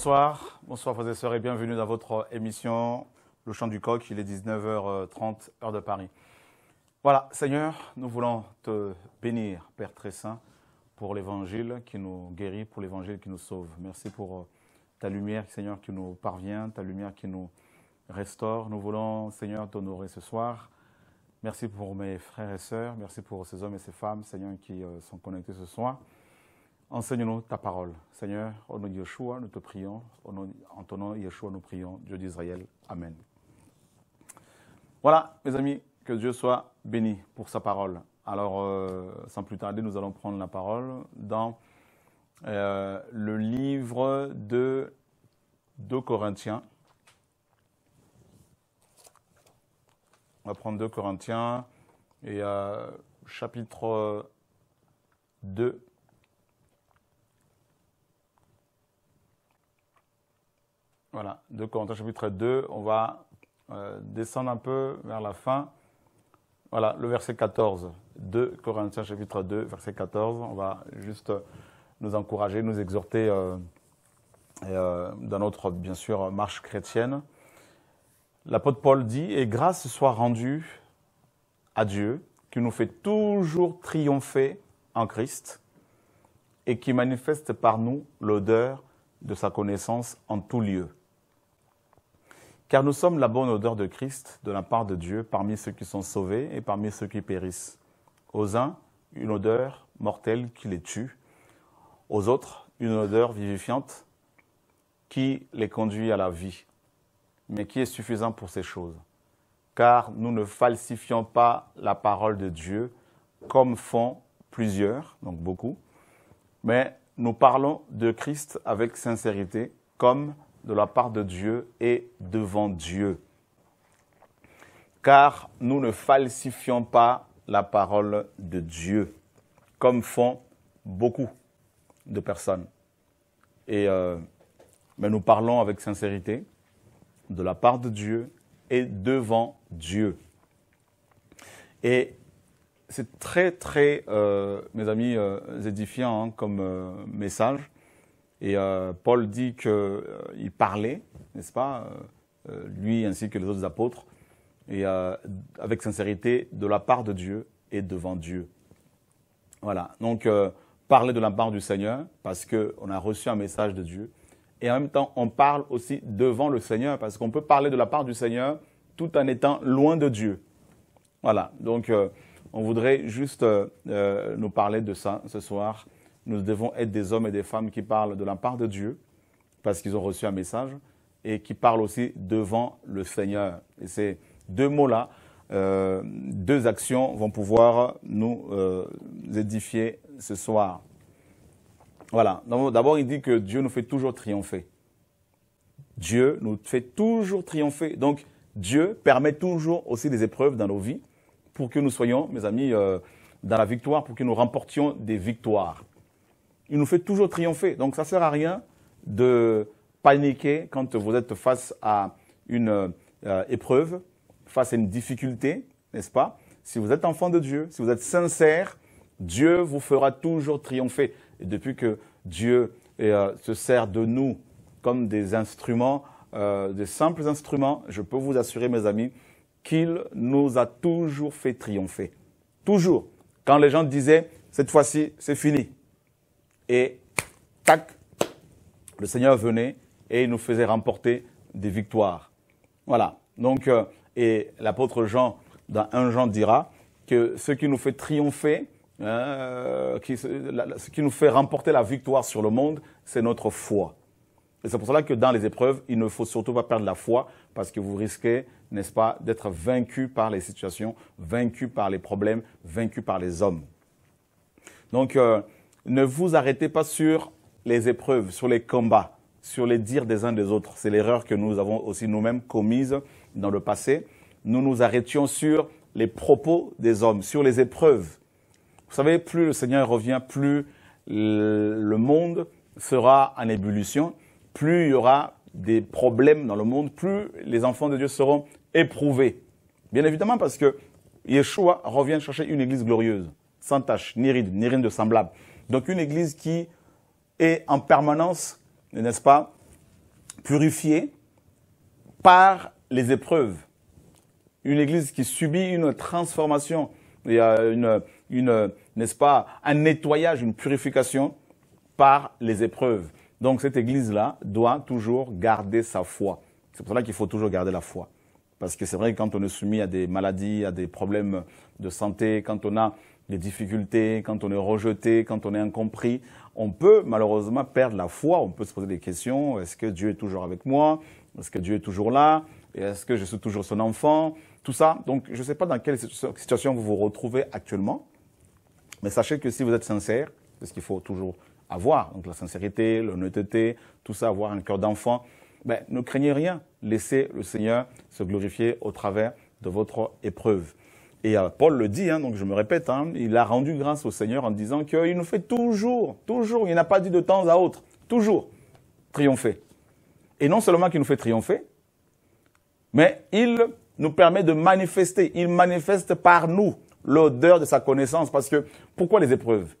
Bonsoir, bonsoir frères et sœurs et bienvenue dans votre émission Le Chant du Coq. Il est 19h30, heure de Paris. Voilà, Seigneur, nous voulons te bénir, Père très saint, pour l'évangile qui nous guérit, pour l'évangile qui nous sauve. Merci pour euh, ta lumière, Seigneur, qui nous parvient, ta lumière qui nous restaure. Nous voulons, Seigneur, t'honorer ce soir. Merci pour mes frères et sœurs, merci pour ces hommes et ces femmes, Seigneur, qui euh, sont connectés ce soir. Enseigne-nous ta parole. Seigneur, au nom de Yeshua, nous te prions. Au nom, en ton nom, Yeshua, nous prions. Dieu d'Israël, Amen. Voilà, mes amis, que Dieu soit béni pour sa parole. Alors, euh, sans plus tarder, nous allons prendre la parole dans euh, le livre de 2 Corinthiens. On va prendre 2 Corinthiens et euh, chapitre 2. Voilà, 2 Corinthiens chapitre 2, on va euh, descendre un peu vers la fin. Voilà, le verset 14, 2 Corinthiens chapitre 2, verset 14. On va juste nous encourager, nous exhorter euh, euh, dans notre, bien sûr, marche chrétienne. L'apôtre Paul dit, et grâce soit rendue à Dieu, qui nous fait toujours triompher en Christ, et qui manifeste par nous l'odeur de sa connaissance en tout lieu. Car nous sommes la bonne odeur de Christ de la part de Dieu parmi ceux qui sont sauvés et parmi ceux qui périssent. Aux uns, une odeur mortelle qui les tue. Aux autres, une odeur vivifiante qui les conduit à la vie, mais qui est suffisant pour ces choses. Car nous ne falsifions pas la parole de Dieu comme font plusieurs, donc beaucoup, mais nous parlons de Christ avec sincérité, comme de la part de Dieu et devant Dieu. Car nous ne falsifions pas la parole de Dieu, comme font beaucoup de personnes. Et euh, mais nous parlons avec sincérité de la part de Dieu et devant Dieu. Et c'est très, très, euh, mes amis, euh, édifiant hein, comme message et euh, Paul dit qu'il euh, parlait, n'est-ce pas, euh, lui ainsi que les autres apôtres, et avec sincérité de la part de Dieu et devant Dieu. Voilà, donc parler de la part du Seigneur, parce qu'on a reçu un message de Dieu, et en même temps, on parle aussi devant le Seigneur, parce qu'on peut parler de la part du Seigneur tout en étant loin de Dieu. Voilà, donc on voudrait juste nous parler de ça ce soir. Nous devons être des hommes et des femmes qui parlent de la part de Dieu, parce qu'ils ont reçu un message, et qui parlent aussi devant le Seigneur. Et ces deux mots-là, euh, deux actions vont pouvoir nous euh, édifier ce soir. Voilà. D'abord, il dit que Dieu nous fait toujours triompher. Dieu nous fait toujours triompher. Donc, Dieu permet toujours aussi des épreuves dans nos vies pour que nous soyons, mes amis, euh, dans la victoire, pour que nous remportions des victoires il nous fait toujours triompher. Donc ça ne sert à rien de paniquer quand vous êtes face à une euh, épreuve, face à une difficulté, n'est-ce pas Si vous êtes enfant de Dieu, si vous êtes sincère, Dieu vous fera toujours triompher. Et depuis que Dieu euh, se sert de nous comme des instruments, euh, des simples instruments, je peux vous assurer, mes amis, qu'il nous a toujours fait triompher. Toujours. Quand les gens disaient, cette fois-ci, c'est fini, et tac, le Seigneur venait et il nous faisait remporter des victoires. Voilà. Donc, euh, et l'apôtre Jean, dans 1 Jean, dira que ce qui nous fait triompher, hein, euh, ce qui nous fait remporter la victoire sur le monde, c'est notre foi. Et c'est pour cela que dans les épreuves, il ne faut surtout pas perdre la foi, parce que vous risquez, n'est-ce pas, d'être vaincu par les situations, vaincu par les problèmes, vaincu par les hommes. Donc, euh, ne vous arrêtez pas sur les épreuves, sur les combats, sur les dires des uns des autres. C'est l'erreur que nous avons aussi nous-mêmes commise dans le passé. Nous nous arrêtions sur les propos des hommes, sur les épreuves. Vous savez, plus le Seigneur revient, plus le monde sera en ébullition, plus il y aura des problèmes dans le monde, plus les enfants de Dieu seront éprouvés. Bien évidemment parce que Yeshua revient chercher une église glorieuse, sans tache, ni ride, ni rien de semblable. Donc une église qui est en permanence, n'est-ce pas, purifiée par les épreuves. Une église qui subit une transformation, n'est-ce pas, un nettoyage, une purification par les épreuves. Donc cette église-là doit toujours garder sa foi. C'est pour cela qu'il faut toujours garder la foi. Parce que c'est vrai que quand on est soumis à des maladies, à des problèmes de santé, quand on a des difficultés, quand on est rejeté, quand on est incompris, on peut malheureusement perdre la foi, on peut se poser des questions, est-ce que Dieu est toujours avec moi Est-ce que Dieu est toujours là Est-ce que je suis toujours son enfant Tout ça. Donc je ne sais pas dans quelle situation vous vous retrouvez actuellement, mais sachez que si vous êtes sincère, c'est ce qu'il faut toujours avoir, donc la sincérité, l'honnêteté, tout ça, avoir un cœur d'enfant, ne craignez rien. Laissez le Seigneur se glorifier au travers de votre épreuve. Et euh, Paul le dit, hein, donc je me répète, hein, il a rendu grâce au Seigneur en disant qu'il nous fait toujours, toujours, il n'a pas dit de temps à autre, toujours triompher. Et non seulement qu'il nous fait triompher, mais il nous permet de manifester, il manifeste par nous l'odeur de sa connaissance. Parce que pourquoi les épreuves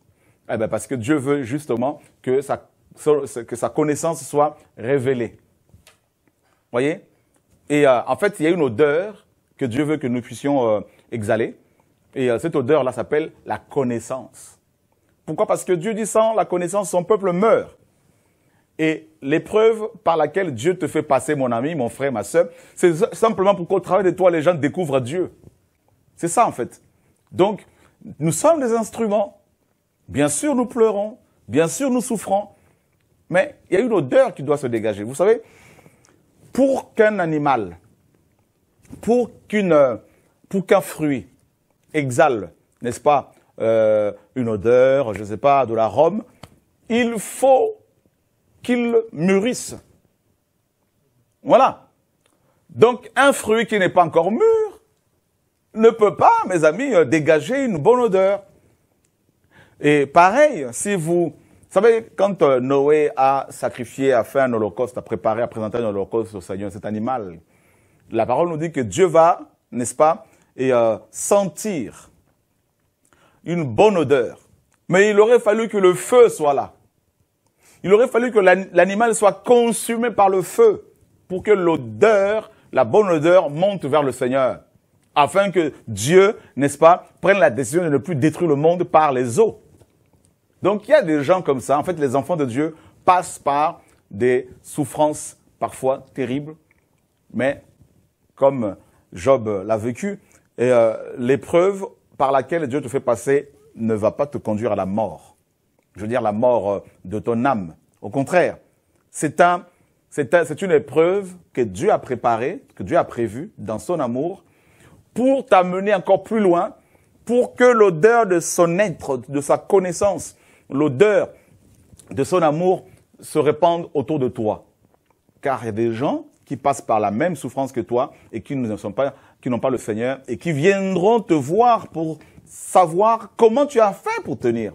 eh ben, parce que Dieu veut justement que sa connaissance soit révélée voyez Et euh, en fait, il y a une odeur que Dieu veut que nous puissions euh, exhaler. Et euh, cette odeur-là s'appelle la connaissance. Pourquoi Parce que Dieu dit sans la connaissance, son peuple meurt. Et l'épreuve par laquelle Dieu te fait passer, mon ami, mon frère, ma soeur, c'est simplement pour qu'au travers de toi, les gens découvrent Dieu. C'est ça, en fait. Donc, nous sommes des instruments. Bien sûr, nous pleurons. Bien sûr, nous souffrons. Mais il y a une odeur qui doit se dégager. Vous savez, pour qu'un animal, pour qu'une, pour qu'un fruit exhale, n'est-ce pas, euh, une odeur, je ne sais pas, de l'arôme, il faut qu'il mûrisse. Voilà. Donc un fruit qui n'est pas encore mûr ne peut pas, mes amis, dégager une bonne odeur. Et pareil, si vous vous savez, quand euh, Noé a sacrifié, a fait un holocauste, a préparé, a présenté un holocauste au Seigneur, cet animal, la parole nous dit que Dieu va, n'est-ce pas, et euh, sentir une bonne odeur. Mais il aurait fallu que le feu soit là. Il aurait fallu que l'animal soit consumé par le feu pour que l'odeur, la bonne odeur monte vers le Seigneur. Afin que Dieu, n'est-ce pas, prenne la décision de ne plus détruire le monde par les eaux. Donc il y a des gens comme ça. En fait, les enfants de Dieu passent par des souffrances parfois terribles, mais comme Job l'a vécu, euh, l'épreuve par laquelle Dieu te fait passer ne va pas te conduire à la mort. Je veux dire la mort euh, de ton âme. Au contraire, c'est un, c'est une épreuve que Dieu a préparée, que Dieu a prévue dans son amour pour t'amener encore plus loin, pour que l'odeur de son être, de sa connaissance, l'odeur de son amour se répande autour de toi. Car il y a des gens qui passent par la même souffrance que toi et qui ne sont pas, qui n'ont pas le Seigneur et qui viendront te voir pour savoir comment tu as fait pour tenir,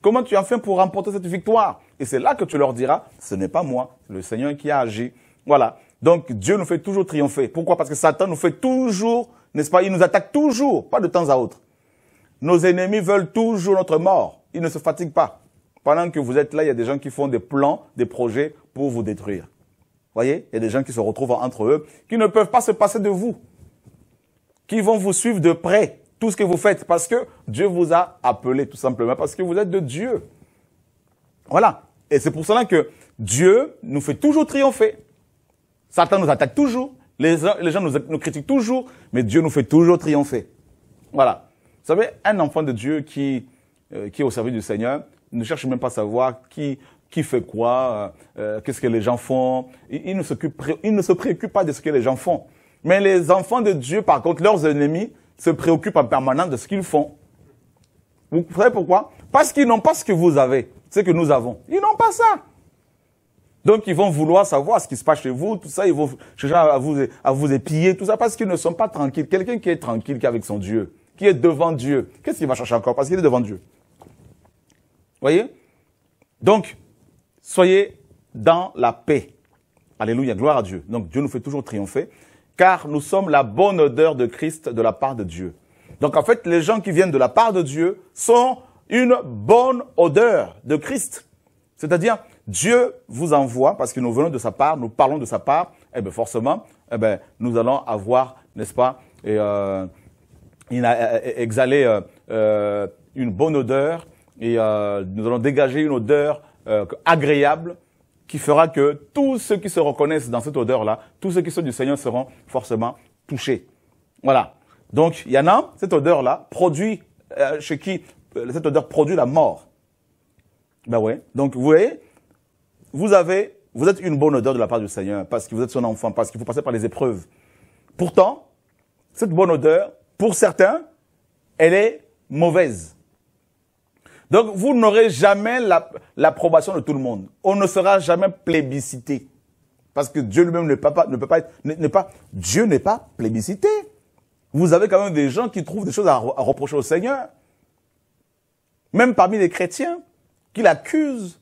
comment tu as fait pour remporter cette victoire. Et c'est là que tu leur diras, ce n'est pas moi, le Seigneur qui a agi. Voilà. Donc Dieu nous fait toujours triompher. Pourquoi Parce que Satan nous fait toujours, n'est-ce pas Il nous attaque toujours, pas de temps à autre. Nos ennemis veulent toujours notre mort. Ils ne se fatiguent pas. Pendant que vous êtes là, il y a des gens qui font des plans, des projets pour vous détruire. Voyez, il y a des gens qui se retrouvent entre eux, qui ne peuvent pas se passer de vous, qui vont vous suivre de près, tout ce que vous faites, parce que Dieu vous a appelé, tout simplement, parce que vous êtes de Dieu. Voilà. Et c'est pour cela que Dieu nous fait toujours triompher. Satan nous attaque toujours, les, gens nous critiquent toujours, mais Dieu nous fait toujours triompher. Voilà. Vous savez, un enfant de Dieu qui euh, qui est au service du Seigneur ne cherche même pas à savoir qui, qui fait quoi, euh, euh, qu'est-ce que les gens font. Ils, ne ne ils, ne se préoccupent pas de ce que les gens font. Mais les enfants de Dieu, par contre, leurs ennemis, se préoccupent en permanence de ce qu'ils font. Vous savez pourquoi Parce qu'ils n'ont pas ce que vous avez, ce que nous avons. Ils n'ont pas ça. Donc ils vont vouloir savoir ce qui se passe chez vous, tout ça, ils vont chercher à vous, à vous épier, tout ça, parce qu'ils ne sont pas tranquilles. Quelqu'un qui est tranquille, qui est avec son Dieu, qui est devant Dieu, qu'est-ce qu'il va chercher encore Parce qu'il est devant Dieu. Voyez Donc, soyez dans la paix. Alléluia, gloire à Dieu. Donc Dieu nous fait toujours triompher, car nous sommes la bonne odeur de Christ de la part de Dieu. Donc en fait, les gens qui viennent de la part de Dieu sont une bonne odeur de Christ. C'est-à-dire, Dieu vous envoie, parce que nous venons de sa part, nous parlons de sa part, eh bien forcément, eh bien, nous allons avoir, n'est-ce pas, et, euh, il euh, exhalé euh, une bonne odeur, et euh, nous allons dégager une odeur euh, agréable qui fera que tous ceux qui se reconnaissent dans cette odeur-là, tous ceux qui sont du Seigneur seront forcément touchés. Voilà. Donc, il y en a, cette odeur-là produit, euh, chez qui euh, cette odeur produit la mort. Ben ouais. Donc, vous voyez, vous avez, vous êtes une bonne odeur de la part du Seigneur parce que vous êtes son enfant, parce qu'il faut passer par les épreuves. Pourtant, cette bonne odeur, pour certains, elle est mauvaise. Donc, vous n'aurez jamais l'approbation de tout le monde. On ne sera jamais plébiscité. Parce que Dieu lui-même ne peut pas, ne peut pas être, n'est pas, Dieu n'est pas plébiscité. Vous avez quand même des gens qui trouvent des choses à, reprocher au Seigneur. Même parmi les chrétiens, qui l'accusent.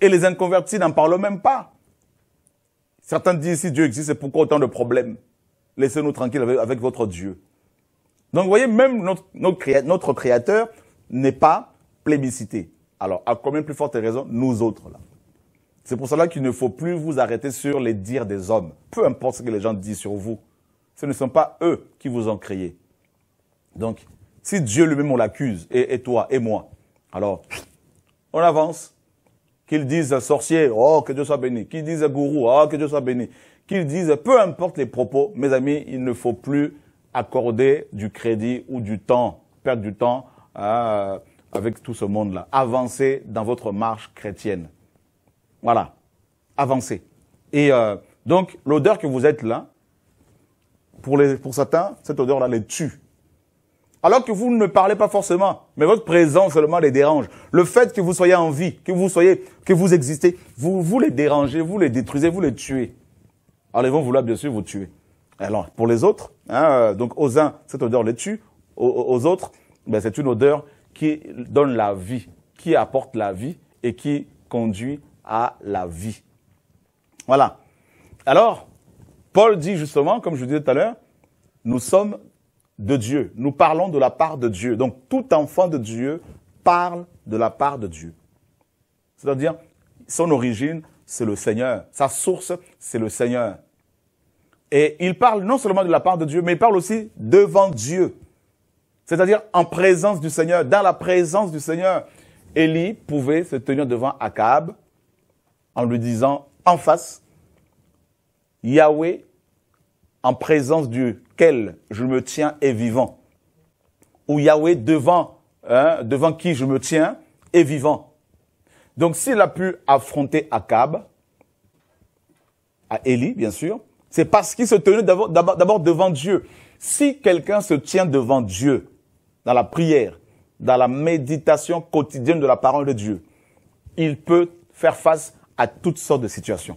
Et les inconvertis n'en parlent même pas. Certains disent, si Dieu existe, c'est pourquoi autant de problèmes? Laissez-nous tranquilles avec, votre Dieu. Donc, vous voyez, même notre créateur n'est pas plébiscité. Alors, à combien plus forte raison, nous autres, là. C'est pour cela qu'il ne faut plus vous arrêter sur les dires des hommes. Peu importe ce que les gens disent sur vous. Ce ne sont pas eux qui vous ont créé. Donc, si Dieu lui-même on l'accuse, et, et, toi, et moi, alors, on avance. Qu'ils disent sorcier, oh, que Dieu soit béni. Qu'ils disent gourou, oh, que Dieu soit béni. Qu'ils disent, peu importe les propos, mes amis, il ne faut plus accorder du crédit ou du temps, perdre du temps avec tout ce monde-là. Avancez dans votre marche chrétienne. Voilà. Avancez. Et euh, donc, l'odeur que vous êtes là, pour, les, pour certains, cette odeur-là les tue. Alors que vous ne parlez pas forcément, mais votre présence seulement les dérange. Le fait que vous soyez en vie, que vous soyez, que vous existez, vous, vous les dérangez, vous les détruisez, vous les tuez. Alors vous vont vouloir bien sûr vous tuer. Alors pour les autres, hein, euh, donc aux uns, cette odeur les tue, aux autres, ben, c'est une odeur qui donne la vie, qui apporte la vie et qui conduit à la vie. Voilà. Alors, Paul dit justement, comme je disais tout à l'heure, nous sommes de Dieu. Nous parlons de la part de Dieu. Donc, tout enfant de Dieu parle de la part de Dieu. C'est-à-dire, son origine, c'est le Seigneur. Sa source, c'est le Seigneur. Et il parle non seulement de la part de Dieu, mais il parle aussi devant Dieu. C'est-à-dire en présence du Seigneur, dans la présence du Seigneur. Élie pouvait se tenir devant Akab en lui disant en face, Yahweh, en présence duquel je me tiens est vivant. Ou Yahweh devant, hein, devant qui je me tiens est vivant. Donc s'il a pu affronter Akab, à Élie bien sûr, c'est parce qu'il se tenait d'abord devant Dieu. Si quelqu'un se tient devant Dieu, dans la prière, dans la méditation quotidienne de la parole de Dieu, il peut faire face à toutes sortes de situations.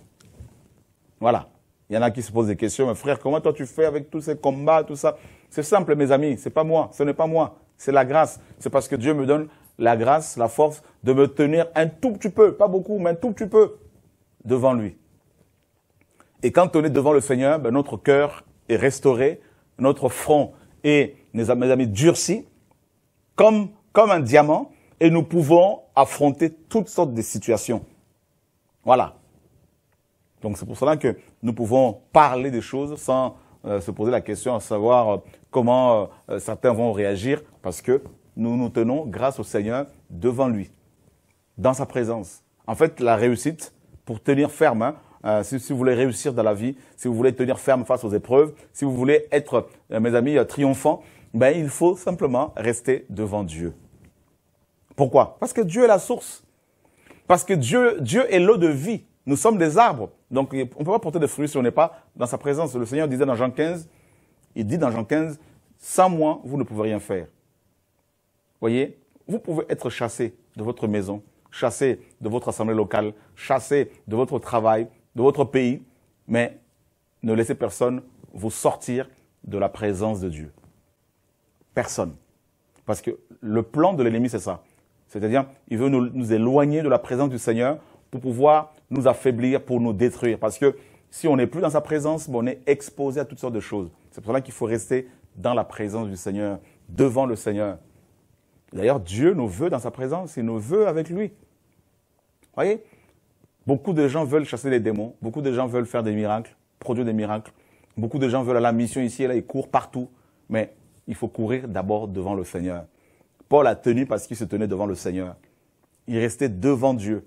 Voilà. Il y en a qui se posent des questions, mais frère, comment toi tu fais avec tous ces combats, tout ça C'est simple, mes amis, c'est pas moi, ce n'est pas moi, c'est la grâce. C'est parce que Dieu me donne la grâce, la force de me tenir un tout petit peu, pas beaucoup, mais un tout petit peu devant lui. Et quand on est devant le Seigneur, ben, notre cœur est restauré, notre front est, mes amis, durci, comme, comme un diamant et nous pouvons affronter toutes sortes de situations. Voilà. Donc c'est pour cela que nous pouvons parler des choses sans euh, se poser la question à savoir euh, comment euh, certains vont réagir parce que nous nous tenons grâce au Seigneur devant lui, dans sa présence. En fait, la réussite, pour tenir ferme, hein, si, vous voulez réussir dans la vie, si vous voulez tenir ferme face aux épreuves, si vous voulez être, mes amis, triomphants, triomphant, ben, il faut simplement rester devant Dieu. Pourquoi Parce que Dieu est la source. Parce que Dieu, Dieu est l'eau de vie. Nous sommes des arbres. Donc, on ne peut pas porter de fruits si on n'est pas dans sa présence. Le Seigneur disait dans Jean 15, il dit dans Jean 15, sans moi, vous ne pouvez rien faire. Voyez, vous pouvez être chassé de votre maison, chassé de votre assemblée locale, chassé de votre travail, de votre pays, mais ne laissez personne vous sortir de la présence de Dieu personne. Parce que le plan de l'ennemi, c'est ça. C'est-à-dire, il veut nous, nous, éloigner de la présence du Seigneur pour pouvoir nous affaiblir, pour nous détruire. Parce que si on n'est plus dans sa présence, on est exposé à toutes sortes de choses. C'est pour cela qu'il faut rester dans la présence du Seigneur, devant le Seigneur. D'ailleurs, Dieu nous veut dans sa présence, il nous veut avec lui. Vous Voyez Beaucoup de gens veulent chasser les démons, beaucoup de gens veulent faire des miracles, produire des miracles. Beaucoup de gens veulent aller à la mission ici et là, ils courent partout. Mais il faut courir d'abord devant le Seigneur. Paul a tenu parce qu'il se tenait devant le Seigneur. Il restait devant Dieu.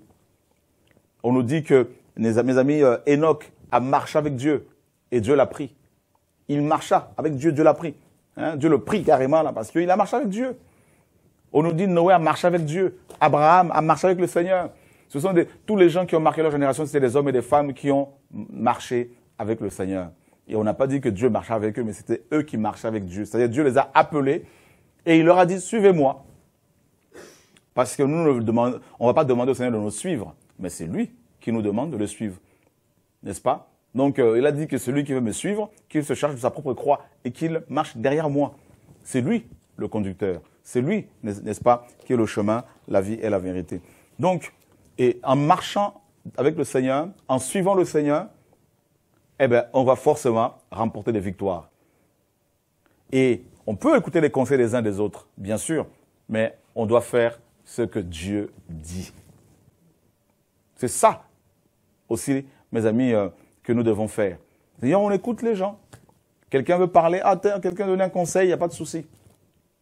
On nous dit que, mes amis, euh, Enoch a marché avec Dieu et Dieu l'a pris. Il marcha avec Dieu, Dieu l'a pris. Hein. Dieu le prit carrément parce qu'il a marché avec Dieu. On nous dit Noé a marché avec Dieu, Abraham a marché avec le Seigneur. Ce sont des, tous les gens qui ont marqué leur génération, c'était des hommes et des femmes qui ont marché avec le Seigneur. Et on n'a pas dit que Dieu marchait avec eux, mais c'était eux qui marchaient avec Dieu. C'est-à-dire Dieu les a appelés et il leur a dit, suivez-moi. Parce que nous, on ne va pas demander au Seigneur de nous suivre, mais c'est lui qui nous demande de le suivre. N'est-ce pas Donc euh, il a dit que celui qui veut me suivre, qu'il se charge de sa propre croix et qu'il marche derrière moi. C'est lui le conducteur. C'est lui, n'est-ce pas, qui est le chemin, la vie et la vérité. Donc, et en marchant avec le Seigneur, en suivant le Seigneur, eh bien, on va forcément remporter des victoires. Et on peut écouter les conseils des uns des autres, bien sûr, mais on doit faire ce que Dieu dit. C'est ça aussi, mes amis, euh, que nous devons faire. D'ailleurs, on écoute les gens. Quelqu'un veut parler, ah, quelqu'un quelqu'un donner un conseil, il n'y a pas de souci.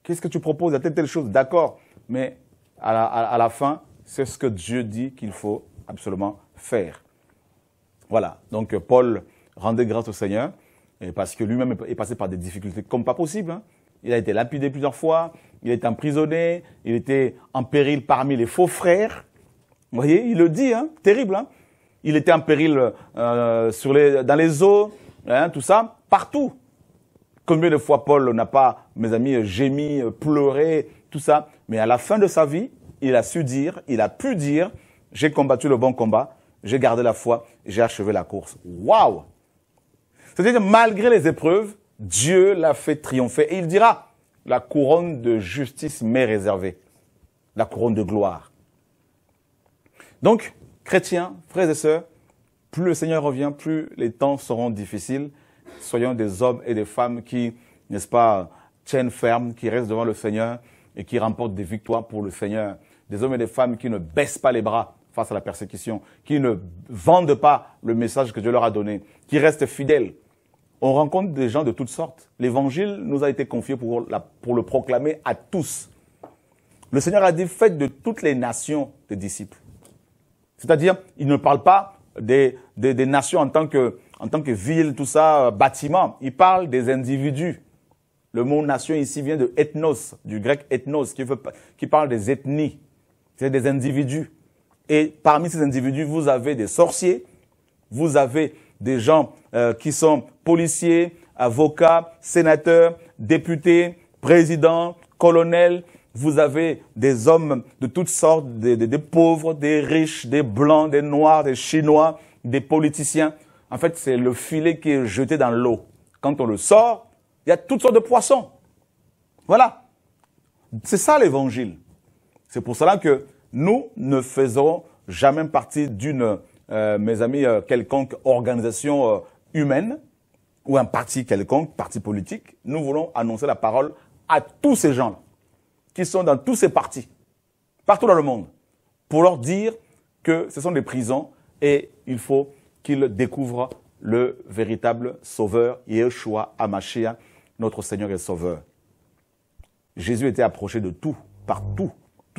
Qu'est-ce que tu proposes Il y a telle, telle chose, d'accord. Mais à la fin, c'est ce que Dieu dit qu'il faut absolument faire. Voilà, donc euh, Paul rendez grâce au Seigneur, parce que lui-même est passé par des difficultés comme pas possible. Hein. Il a été lapidé plusieurs fois, il a été emprisonné, il était en péril parmi les faux frères. Vous voyez, il le dit, hein, terrible. Hein. Il était en péril euh, dans les eaux, tout ça, partout. Combien de fois Paul n'a pas, mes amis, gémi, pleuré, tout ça. Mais à la fin de sa vie, il a su dire, il a pu dire, j'ai combattu le bon combat, j'ai gardé la foi, j'ai achevé la course. Waouh c'est-à-dire, malgré les épreuves, Dieu l'a fait triompher. Et il dira, la couronne de justice m'est réservée, la couronne de gloire. Donc, chrétiens, frères et sœurs, plus le Seigneur revient, plus les temps seront difficiles. Soyons des hommes et des femmes qui, n'est-ce pas, tiennent ferme, qui restent devant le Seigneur et qui remportent des victoires pour le Seigneur. Des hommes et des femmes qui ne baissent pas les bras face à la persécution, qui ne vendent pas le message que Dieu leur a donné, qui restent fidèles on rencontre des gens de toutes sortes. L'évangile nous a été confié pour, le proclamer à tous. Le Seigneur a dit, faites de toutes les nations des disciples. C'est-à-dire, il ne parle pas des, nations en tant, que, en tant que ville, tout ça, euh, bâtiment. Il parle des individus. Le mot nation ici vient de ethnos, du grec ethnos, qui, veut, qui parle des ethnies. C'est des individus. Et parmi ces individus, vous avez des sorciers, vous avez des gens euh, qui sont policiers, avocats, sénateurs, députés, présidents, colonels. Vous avez des hommes de toutes sortes, des, des, des pauvres, des riches, des blancs, des noirs, des chinois, des politiciens. En fait, c'est le filet qui est jeté dans l'eau. Quand on le sort, il y a toutes sortes de poissons. Voilà. C'est ça l'évangile. C'est pour cela que nous ne faisons jamais partie d'une euh, mes amis, euh, quelconque organisation euh, humaine ou un parti quelconque, parti politique, nous voulons annoncer la parole à tous ces gens qui sont dans tous ces partis, partout dans le monde, pour leur dire que ce sont des prisons et il faut qu'ils découvrent le véritable sauveur, Yeshua Hamashiach, notre Seigneur et Sauveur. Jésus était approché de tout, partout,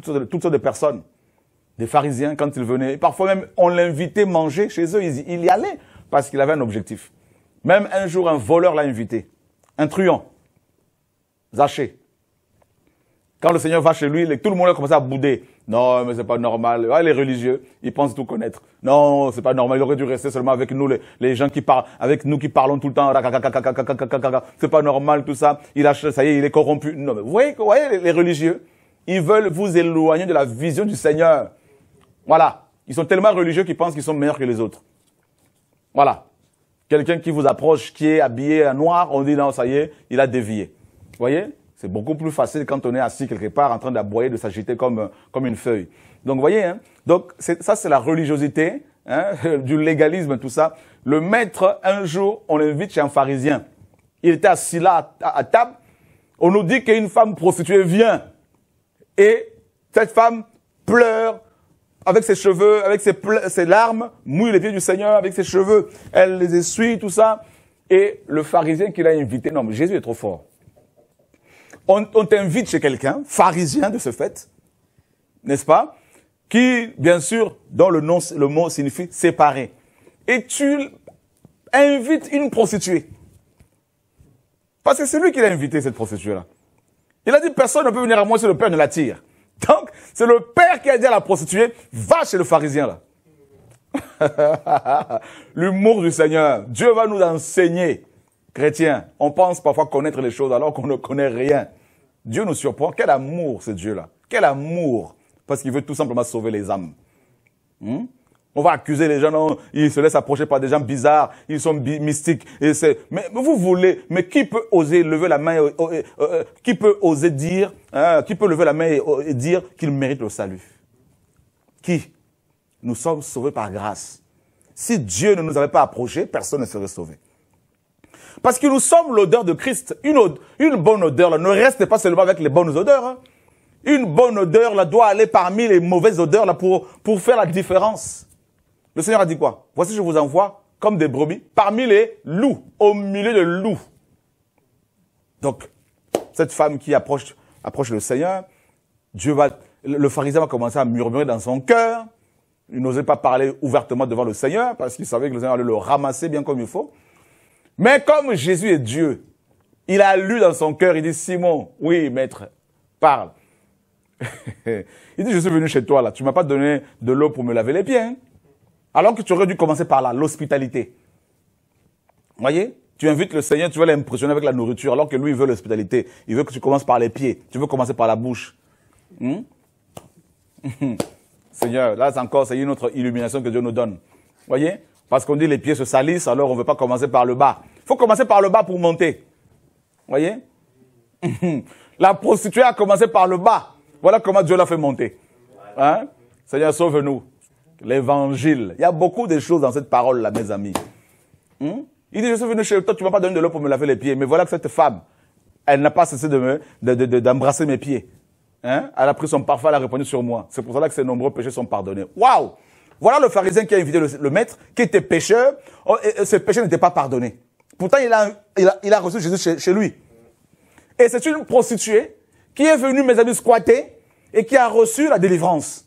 toutes toutes sortes de personnes. Les pharisiens quand ils venaient, Parfois même, on l'invitait manger chez eux. Il y allait parce qu'il avait un objectif. Même un jour, un voleur l'a invité. Un truand. Zaché. Quand le Seigneur va chez lui, tout le monde a commencé à bouder. Non, mais c'est pas normal. Ah, les religieux, ils pensent tout connaître. Non, c'est pas normal. Il aurait dû rester seulement avec nous, les, gens qui parlent, avec nous qui parlons tout le temps. C'est pas normal tout ça. Il a, ça y est, il est corrompu. Non, mais vous voyez, vous voyez les religieux, ils veulent vous éloigner de la vision du Seigneur. Voilà. Ils sont tellement religieux qu'ils pensent qu'ils sont meilleurs que les autres. Voilà. Quelqu'un qui vous approche, qui est habillé en noir, on dit non, ça y est, il a dévié. Vous voyez C'est beaucoup plus facile quand on est assis quelque part en train d'aboyer, de s'agiter comme, comme une feuille. Donc, vous voyez, hein Donc, ça, c'est la religiosité, hein? du légalisme, tout ça. Le maître, un jour, on l'invite chez un pharisien. Il était assis là, à table. On nous dit qu'une femme prostituée vient. Et cette femme pleure, avec ses cheveux, avec ses, larmes, mouille les pieds du Seigneur avec ses cheveux. Elle les essuie, tout ça. Et le pharisien qui l'a invité, non, mais Jésus est trop fort. On, t'invite chez quelqu'un, pharisien de ce fait, n'est-ce pas Qui, bien sûr, dont le, nom, le mot signifie séparé. Et tu invites une prostituée. Parce que c'est lui qui l'a invité, cette prostituée-là. Il a dit, personne ne peut venir à moi si le Père ne la tire ». Donc, c'est le père qui a dit à la prostituée, va chez le pharisien là. L'humour du Seigneur. Dieu va nous enseigner. Chrétiens, on pense parfois connaître les choses alors qu'on ne connaît rien. Dieu nous surprend. Quel amour ce Dieu-là. Quel amour. Parce qu'il veut tout simplement sauver les âmes. Hmm? On va accuser les gens, non, ils se laissent approcher par des gens bizarres, ils sont mystiques. Et mais vous voulez, mais qui peut oser lever la main, euh, euh, qui peut oser dire, hein, qui peut lever la main et, dire qu'il mérite le salut Qui Nous sommes sauvés par grâce. Si Dieu ne nous avait pas approchés, personne ne serait sauvé. Parce que nous sommes l'odeur de Christ. Une, une bonne odeur ne reste pas seulement avec les bonnes odeurs. Hein. Une bonne odeur doit aller parmi les mauvaises odeurs là, pour, pour faire la différence. Le Seigneur a dit quoi Voici, je vous envoie comme des brebis parmi les loups, au milieu de loups. Donc, cette femme qui approche, approche le Seigneur, Dieu va, le pharisien va commencer à murmurer dans son cœur. Il n'osait pas parler ouvertement devant le Seigneur parce qu'il savait que le Seigneur allait le ramasser bien comme il faut. Mais comme Jésus est Dieu, il a lu dans son cœur, il dit, Simon, oui, maître, parle. il dit, je suis venu chez toi là, tu m'as pas donné de l'eau pour me laver les pieds. Hein. Alors que tu aurais dû commencer par là, l'hospitalité. Voyez Tu invites le Seigneur, tu veux l'impressionner avec la nourriture, alors que lui, il veut l'hospitalité. Il veut que tu commences par les pieds. Tu veux commencer par la bouche. Hmm? Seigneur, là, c'est encore, c'est une autre illumination que Dieu nous donne. Voyez Parce qu'on dit les pieds se salissent, alors on ne veut pas commencer par le bas. Il faut commencer par le bas pour monter. Voyez La prostituée a commencé par le bas. Voilà comment Dieu l'a fait monter. Hein? Seigneur, sauve-nous. L'évangile. Il y a beaucoup de choses dans cette parole-là, mes amis. Hmm? Il dit, je suis venu chez toi, tu m'as pas donné de l'eau pour me laver les pieds. Mais voilà que cette femme, elle n'a pas cessé d'embrasser de de, d'embrasser mes pieds. Hein? Elle a pris son parfum, elle a répondu sur moi. C'est pour cela que ces nombreux péchés sont pardonnés. Waouh Voilà le pharisien qui a invité le, maître, qui était pécheur. Oh, et, n'étaient n'était pas pardonnés. Pourtant, il a, il a, reçu Jésus chez, chez lui. Et c'est une prostituée qui est venue, mes amis, squatter et qui a reçu la délivrance.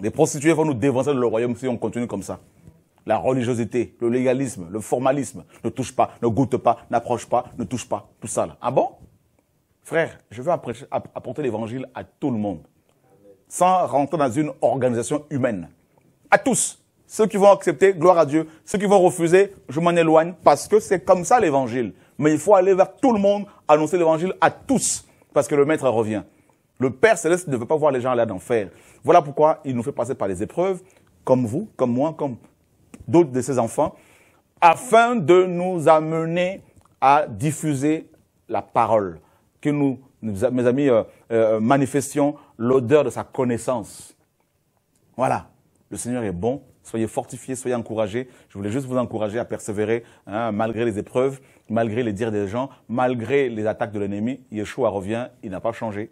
Les prostituées vont nous dévancer de le royaume si on continue comme ça. La religiosité, le légalisme, le formalisme, ne touche pas, ne goûte pas, n'approche pas, ne touche pas, tout ça. Là. Ah bon Frère, je veux apporter l'évangile à tout le monde, sans rentrer dans une organisation humaine. À tous, ceux qui vont accepter, gloire à Dieu. Ceux qui vont refuser, je m'en éloigne parce que c'est comme ça l'évangile. Mais il faut aller vers tout le monde, annoncer l'évangile à tous parce que le maître revient. Le Père Céleste ne veut pas voir les gens aller à l'enfer. Voilà pourquoi il nous fait passer par les épreuves, comme vous, comme moi, comme d'autres de ses enfants, afin de nous amener à diffuser la parole, que nous, mes amis, euh, euh, manifestions l'odeur de sa connaissance. Voilà, le Seigneur est bon, soyez fortifiés, soyez encouragés. Je voulais juste vous encourager à persévérer, hein, malgré les épreuves, malgré les dires des gens, malgré les attaques de l'ennemi. Yeshua revient, il n'a pas changé.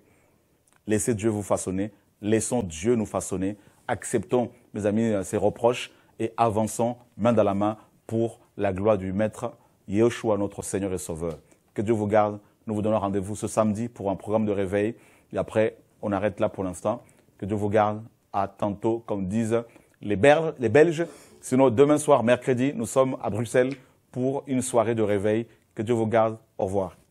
Laissez Dieu vous façonner. Laissons Dieu nous façonner. Acceptons, mes amis, euh, ses reproches et avançons main dans la main pour la gloire du Maître Yeshua, notre Seigneur et Sauveur. Que Dieu vous garde. Nous vous donnons rendez-vous ce samedi pour un programme de réveil. Et après, on arrête là pour l'instant. Que Dieu vous garde. À tantôt, comme disent les, les Belges. Sinon, demain soir, mercredi, nous sommes à Bruxelles pour une soirée de réveil. Que Dieu vous garde. Au revoir.